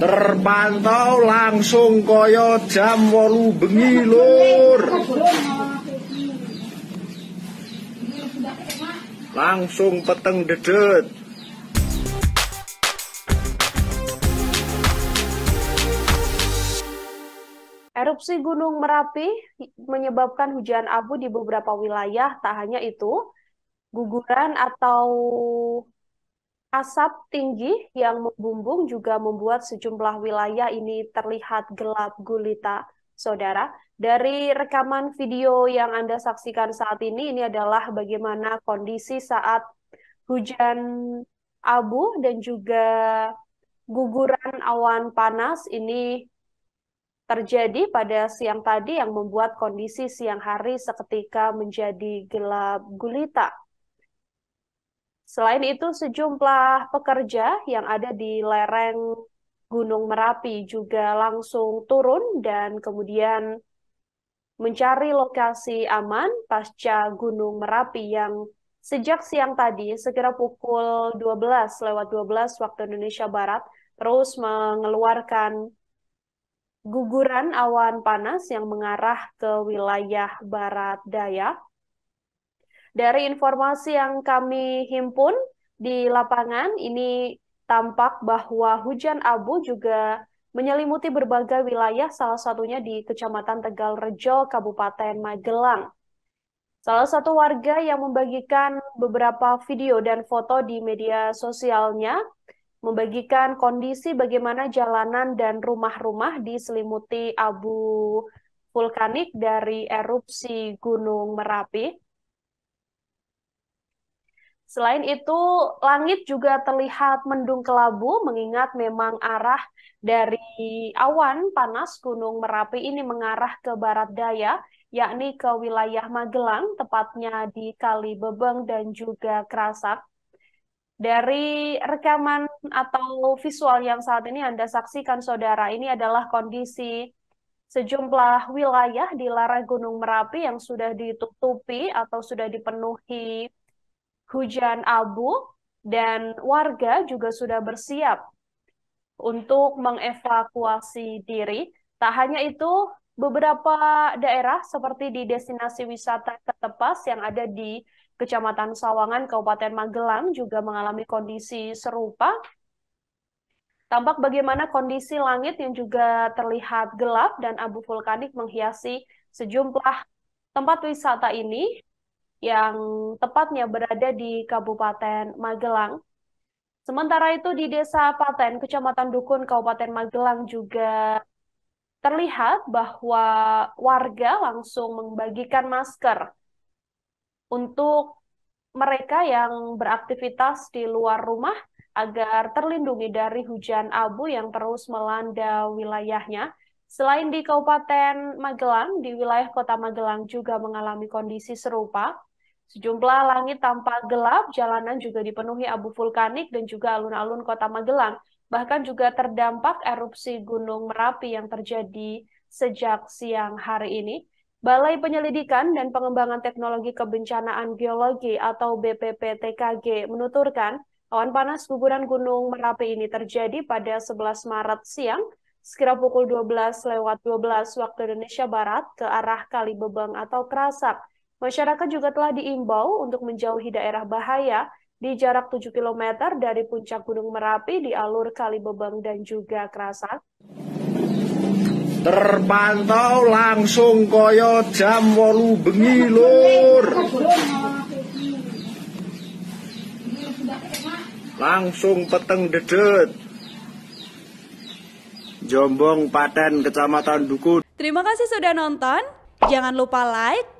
terpantau langsung koyot jam wolu bengi lur langsung peteng dedet Erupsi Gunung Merapi menyebabkan hujan abu di beberapa wilayah, tak hanya itu, guguran atau Asap tinggi yang membumbung juga membuat sejumlah wilayah ini terlihat gelap gulita. Saudara, dari rekaman video yang Anda saksikan saat ini, ini adalah bagaimana kondisi saat hujan abu dan juga guguran awan panas ini terjadi pada siang tadi yang membuat kondisi siang hari seketika menjadi gelap gulita. Selain itu, sejumlah pekerja yang ada di lereng Gunung Merapi juga langsung turun dan kemudian mencari lokasi aman pasca Gunung Merapi yang sejak siang tadi segera pukul 12 lewat 12 waktu Indonesia Barat terus mengeluarkan guguran awan panas yang mengarah ke wilayah barat daya dari informasi yang kami himpun di lapangan, ini tampak bahwa hujan abu juga menyelimuti berbagai wilayah, salah satunya di Kecamatan Tegal Rejo, Kabupaten Magelang. Salah satu warga yang membagikan beberapa video dan foto di media sosialnya membagikan kondisi bagaimana jalanan dan rumah-rumah diselimuti abu vulkanik dari erupsi Gunung Merapi. Selain itu, langit juga terlihat mendung kelabu mengingat memang arah dari awan panas Gunung Merapi ini mengarah ke barat daya, yakni ke wilayah Magelang, tepatnya di Kali Bebeng dan juga Kerasak. Dari rekaman atau visual yang saat ini Anda saksikan, Saudara, ini adalah kondisi sejumlah wilayah di lara Gunung Merapi yang sudah ditutupi atau sudah dipenuhi hujan abu, dan warga juga sudah bersiap untuk mengevakuasi diri. Tak hanya itu, beberapa daerah seperti di destinasi wisata Ketepas yang ada di Kecamatan Sawangan, Kabupaten Magelang juga mengalami kondisi serupa. Tampak bagaimana kondisi langit yang juga terlihat gelap dan abu vulkanik menghiasi sejumlah tempat wisata ini yang tepatnya berada di Kabupaten Magelang. Sementara itu di Desa Paten, Kecamatan Dukun, Kabupaten Magelang juga terlihat bahwa warga langsung membagikan masker untuk mereka yang beraktivitas di luar rumah agar terlindungi dari hujan abu yang terus melanda wilayahnya. Selain di Kabupaten Magelang, di wilayah Kota Magelang juga mengalami kondisi serupa. Sejumlah langit tampak gelap, jalanan juga dipenuhi abu vulkanik dan juga alun-alun kota Magelang. Bahkan juga terdampak erupsi Gunung Merapi yang terjadi sejak siang hari ini. Balai Penyelidikan dan Pengembangan Teknologi Kebencanaan Geologi atau BPPTKG menuturkan, awan panas guguran Gunung Merapi ini terjadi pada 11 Maret siang sekira pukul 12 lewat 12 waktu Indonesia Barat ke arah Kalibebang atau Kerasak Masyarakat juga telah diimbau untuk menjauhi daerah bahaya di jarak 7 km dari puncak Gunung Merapi di alur Kalibebang dan juga Kerasak. Terpantau langsung koyo jam wolu bengi lur. Langsung peteng dedet. Jombong Paten Kecamatan Dukun. Terima kasih sudah nonton. Jangan lupa like,